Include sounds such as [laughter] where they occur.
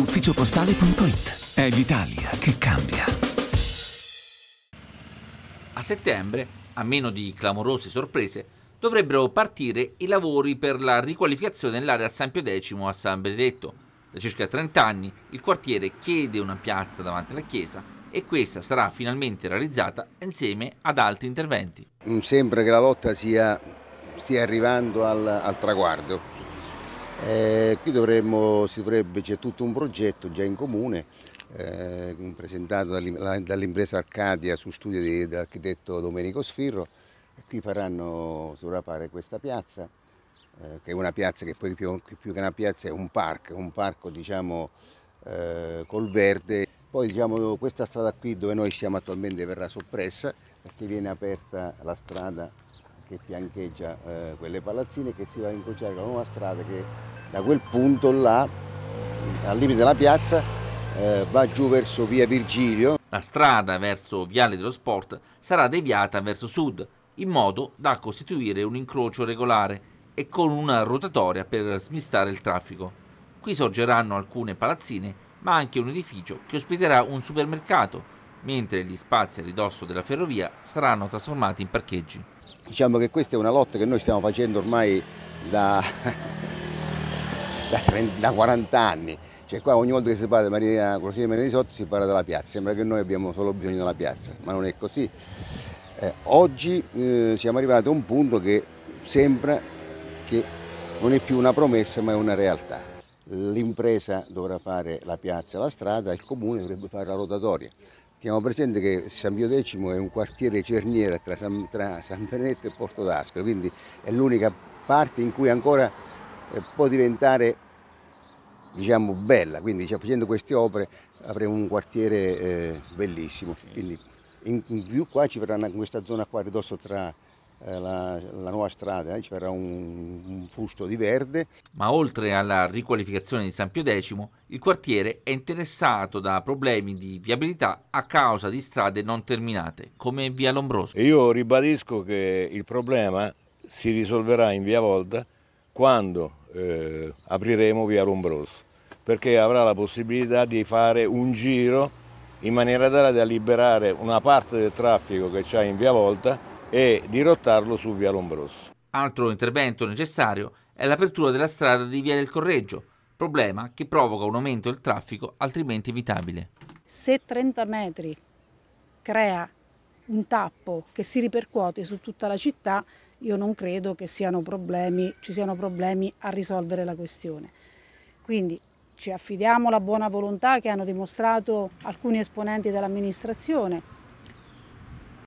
ufficiopostale.it. È l'Italia che cambia. A settembre, a meno di clamorose sorprese, dovrebbero partire i lavori per la riqualificazione dell'area San Pio X a San Benedetto. Da circa 30 anni il quartiere chiede una piazza davanti alla chiesa e questa sarà finalmente realizzata insieme ad altri interventi. Mm, sembra che la lotta sia, stia arrivando al, al traguardo eh, qui dovremmo, dovrebbe, c'è tutto un progetto già in comune eh, presentato dall'impresa Arcadia su studio dell'architetto Domenico Sfirro. E Qui faranno sovrappare questa piazza, eh, che è una piazza che poi più, più, che una piazza è un parco, un parco diciamo eh, col verde. Poi diciamo, questa strada qui dove noi siamo attualmente verrà soppressa perché viene aperta la strada che fiancheggia eh, quelle palazzine che si va a incrociare con una strada che da quel punto là, al limite della piazza, eh, va giù verso via Virgilio. La strada verso Viale dello Sport sarà deviata verso sud, in modo da costituire un incrocio regolare e con una rotatoria per smistare il traffico. Qui sorgeranno alcune palazzine, ma anche un edificio che ospiterà un supermercato mentre gli spazi a ridosso della ferrovia saranno trasformati in parcheggi. Diciamo che questa è una lotta che noi stiamo facendo ormai da, [laughs] da, 30, da 40 anni. Cioè qua ogni volta che si parla di Marina, Cortina Marina di si parla della piazza, sembra che noi abbiamo solo bisogno della piazza, ma non è così. Eh, oggi eh, siamo arrivati a un punto che sembra che non è più una promessa ma è una realtà. L'impresa dovrà fare la piazza e la strada, il comune dovrebbe fare la rotatoria. Teniamo presente che San Pio X è un quartiere cerniera tra San, tra San Benetto e Porto d'Ascoli, quindi è l'unica parte in cui ancora eh, può diventare diciamo, bella, quindi cioè, facendo queste opere avremo un quartiere eh, bellissimo. Quindi in, più qua ci verranno questa zona qua a ridosso tra eh, la, la, nuova strada, eh, ci verrà un, un, fusto di verde. Ma oltre alla riqualificazione di San Pio X, il quartiere è interessato da problemi di viabilità a causa di strade non terminate, come via Lombroso. Io ribadisco che il problema si risolverà in via Volta quando eh, apriremo via Lombroso, perché avrà la possibilità di fare un giro in maniera tale da liberare una parte del traffico che c'è in via Volta e dirottarlo su Via Lombroso. Altro intervento necessario è l'apertura della strada di Via del Correggio, problema che provoca un aumento del traffico altrimenti evitabile. Se 30 metri crea un tappo che si ripercuote su tutta la città, io non credo che siano problemi, ci siano problemi a risolvere la questione. Quindi ci affidiamo alla buona volontà che hanno dimostrato alcuni esponenti dell'amministrazione,